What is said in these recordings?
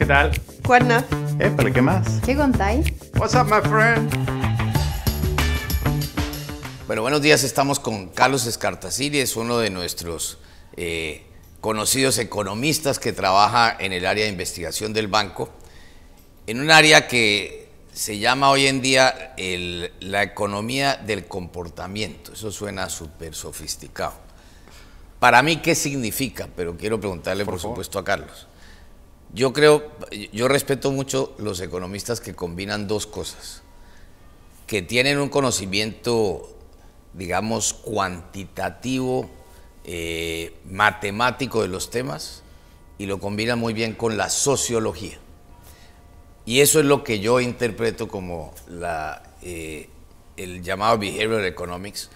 ¿Qué tal? Cuerna. Eh, ¿qué más? ¿Qué contáis? What's up, my friend? Bueno, buenos días. Estamos con Carlos Escartasiri, es uno de nuestros eh, conocidos economistas que trabaja en el área de investigación del banco, en un área que se llama hoy en día la economía del comportamiento. Eso suena súper sofisticado. Para mí, ¿qué significa? Pero quiero preguntarle, por supuesto, a Carlos. Yo creo, yo respeto mucho los economistas que combinan dos cosas, que tienen un conocimiento, digamos, cuantitativo, eh, matemático de los temas y lo combinan muy bien con la sociología. Y eso es lo que yo interpreto como la, eh, el llamado Behavioral Economics,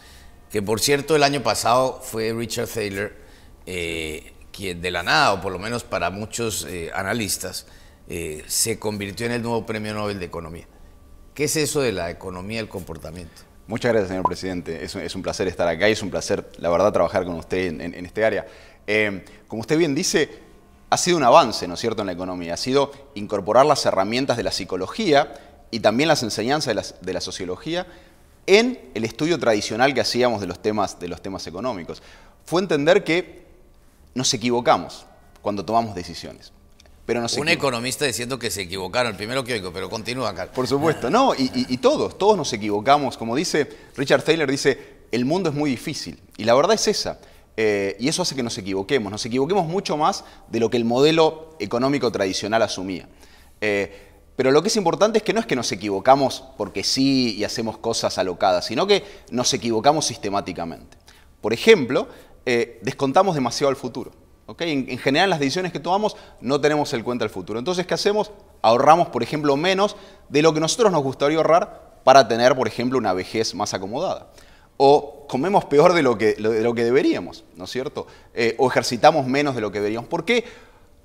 que por cierto el año pasado fue Richard Thaler. Eh, quien de la nada, o por lo menos para muchos eh, analistas, eh, se convirtió en el nuevo Premio Nobel de Economía. ¿Qué es eso de la economía del comportamiento? Muchas gracias, señor presidente. Es un, placer estar acá y es un placer, la verdad, trabajar con usted en, este área. Eh, como usted bien dice, ha sido un avance, ¿no es cierto?, en la economía. Ha sido incorporar las herramientas de la psicología y también las enseñanzas de la, sociología en el estudio tradicional que hacíamos de los temas, de los temas económicos. Fue entender que nos equivocamos cuando tomamos decisiones. Pero Un economista diciendo que se equivocaron, primero que oigo, pero continúa, acá Por supuesto, no, y, todos, todos nos equivocamos. Como dice Richard Taylor, dice, el mundo es muy difícil. Y la verdad es esa. Eh, y eso hace que nos equivoquemos, nos equivoquemos mucho más de lo que el modelo económico tradicional asumía. Eh, pero lo que es importante es que no es que nos equivocamos porque sí y hacemos cosas alocadas, sino que nos equivocamos sistemáticamente. Por ejemplo, eh, descontamos demasiado al futuro. ¿okay? En, general, las decisiones que tomamos no tenemos en cuenta el futuro. Entonces, ¿qué hacemos? Ahorramos, por ejemplo, menos de lo que nosotros nos gustaría ahorrar para tener, por ejemplo, una vejez más acomodada. O comemos peor de lo que, lo que deberíamos, ¿no es cierto? Eh, o ejercitamos menos de lo que deberíamos. ¿Por qué?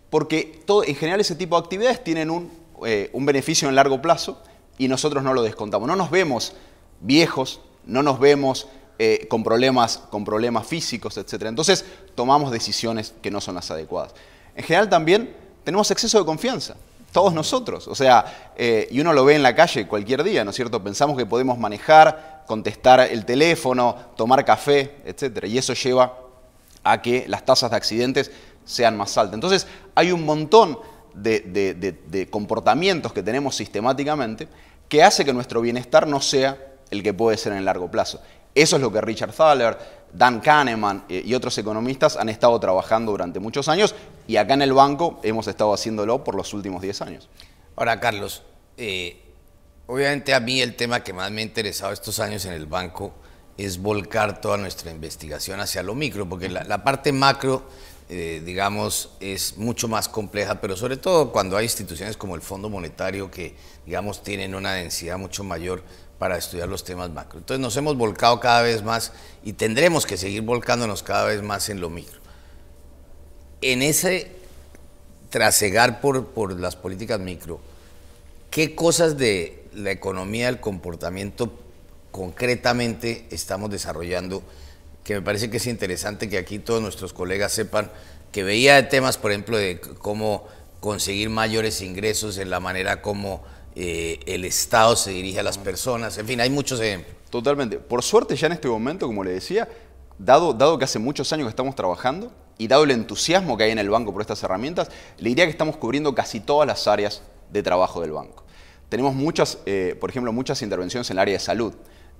Porque en general ese tipo de actividades tienen un, eh, un beneficio en largo plazo y nosotros no lo descontamos. No nos vemos viejos, no nos vemos eh, con, problemas, con problemas físicos, etc. Entonces tomamos decisiones que no son las adecuadas. En general también tenemos exceso de confianza todos nosotros. O sea, eh, y uno lo ve en la calle cualquier día, ¿no es cierto? Pensamos que podemos manejar, contestar el teléfono, tomar café, etc. Y eso lleva a que las tasas de accidentes sean más altas. Entonces, hay un montón de comportamientos que tenemos sistemáticamente que hace que nuestro bienestar no sea el que puede ser en el largo plazo. Eso es lo que Richard Thaler, Dan Kahneman eh, y otros economistas han estado trabajando durante muchos años y acá en el banco hemos estado haciéndolo por los últimos 10 años. Ahora, Carlos, eh, obviamente a mí el tema que más me ha interesado estos años en el banco es volcar toda nuestra investigación hacia lo micro, porque la parte macro eh, digamos, es mucho más compleja, pero sobre todo cuando hay instituciones como el Fondo Monetario que, digamos, tienen una densidad mucho mayor para estudiar los temas macro. Entonces nos hemos volcado cada vez más y tendremos que seguir volcándonos cada vez más en lo micro. En ese trasegar por, por las políticas micro, ¿qué cosas de la economía, el comportamiento concretamente estamos desarrollando? que me parece que es interesante que aquí todos nuestros colegas sepan, que veía temas, por ejemplo, de cómo conseguir mayores ingresos, en la manera como eh, el Estado se dirige a las personas, en fin, hay muchos ejemplos. Totalmente. Por suerte ya en este momento, como le decía, dado, que hace muchos años que estamos trabajando y dado el entusiasmo que hay en el banco por estas herramientas, le diría que estamos cubriendo casi todas las áreas de trabajo del banco. Tenemos muchas, eh, por ejemplo, muchas intervenciones en el área de salud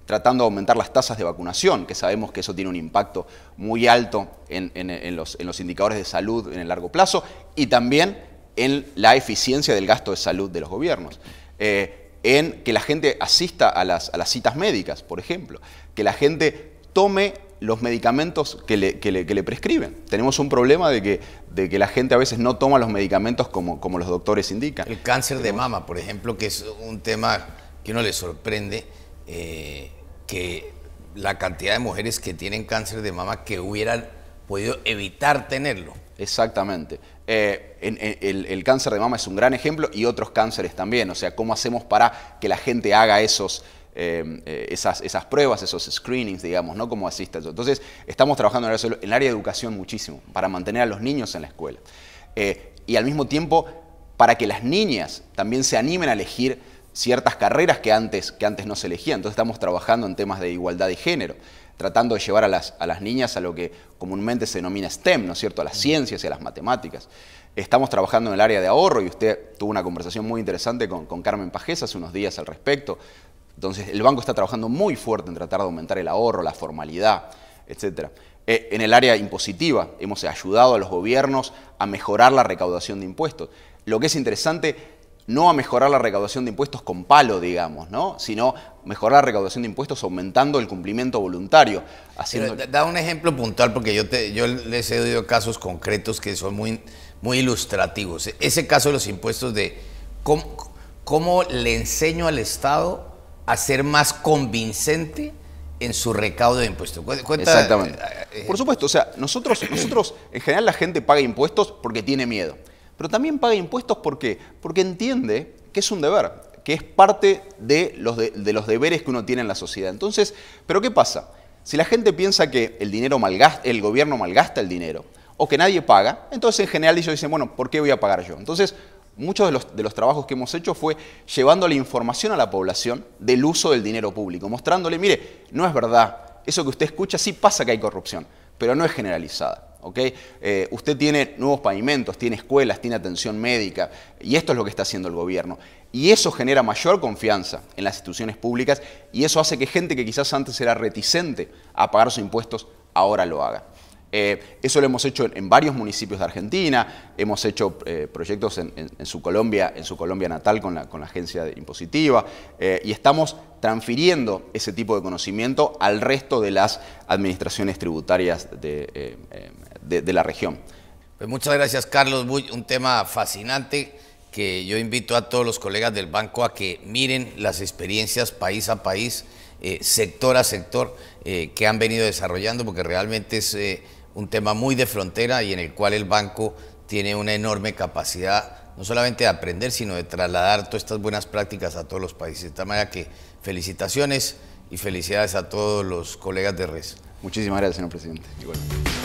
tratando de aumentar las tasas de vacunación, que sabemos que eso tiene un impacto muy alto en, los, en los indicadores de salud en el largo plazo, y también en la eficiencia del gasto de salud de los gobiernos. Eh, en que la gente asista a las, citas médicas, por ejemplo, que la gente tome los medicamentos que le, prescriben. Tenemos un problema de que, de que, la gente a veces no toma los medicamentos como, como los doctores indican. El cáncer de mama, por ejemplo, que es un tema que no le sorprende. Eh, que la cantidad de mujeres que tienen cáncer de mama que hubieran podido evitar tenerlo. Exactamente. Eh, el, cáncer de mama es un gran ejemplo y otros cánceres también. O sea, ¿cómo hacemos para que la gente haga esos, em, eh, esas, pruebas, esos screenings, digamos, ¿no? Como asista. Entonces, estamos trabajando en el, área de educación muchísimo, para mantener a los niños en la escuela. Eh, y al mismo tiempo, para que las niñas también se animen a elegir ciertas carreras que antes, que antes no se elegían. Entonces estamos trabajando en temas de igualdad de género, tratando de llevar a las, a las niñas a lo que comúnmente se denomina STEM, ¿no es cierto? A las ciencias y a las matemáticas. Estamos trabajando en el área de ahorro y usted tuvo una conversación muy interesante con, Carmen Pajes hace unos días al respecto. Entonces el banco está trabajando muy fuerte en tratar de aumentar el ahorro, la formalidad, etcétera. Eh, en el área impositiva hemos ayudado a los gobiernos a mejorar la recaudación de impuestos. Lo que es interesante no a mejorar la recaudación de impuestos con palo, digamos, ¿no? Sino mejorar la recaudación de impuestos aumentando el cumplimiento voluntario. Haciendo... da un ejemplo puntual porque yo, te, les he dado casos concretos que son muy, muy ilustrativos. Ese caso de los impuestos de cómo, le enseño al Estado a ser más convincente en su recaudo de impuestos. Cuenta, Exactamente. Eh, Por supuesto, o sea, nosotros, nosotros, en general la gente paga impuestos porque tiene miedo pero también paga impuestos ¿por qué? Porque entiende que es un deber, que es parte de los, de, los deberes que uno tiene en la sociedad. Entonces, ¿pero qué pasa? Si la gente piensa que el, dinero el gobierno malgasta el dinero o que nadie paga, entonces en general ellos dicen, bueno, ¿por qué voy a pagar yo? Entonces, muchos de los, de los, trabajos que hemos hecho fue llevando la información a la población del uso del dinero público, mostrándole, mire, no es verdad, eso que usted escucha sí pasa que hay corrupción, pero no es generalizada. Eh, usted tiene nuevos pavimentos, tiene escuelas, tiene atención médica, y esto es lo que está haciendo el gobierno. Y eso genera mayor confianza en las instituciones públicas y eso hace que gente que quizás antes era reticente a pagar sus impuestos, ahora lo haga. Eh, eso lo hemos hecho en, varios municipios de Argentina, hemos hecho eh, proyectos en, su Colombia, en su Colombia natal con la, agencia impositiva y estamos transfiriendo ese tipo de conocimiento al resto de las administraciones tributarias de, de, la región. Pues muchas gracias, Carlos Un tema fascinante que yo invito a todos los colegas del banco a que miren las experiencias país a país, eh, sector a sector, eh, que han venido desarrollando, porque realmente es eh, un tema muy de frontera y en el cual el banco tiene una enorme capacidad, no solamente de aprender, sino de trasladar todas estas buenas prácticas a todos los países. De tal manera que felicitaciones y felicidades a todos los colegas de Res. Muchísimas gracias, señor presidente.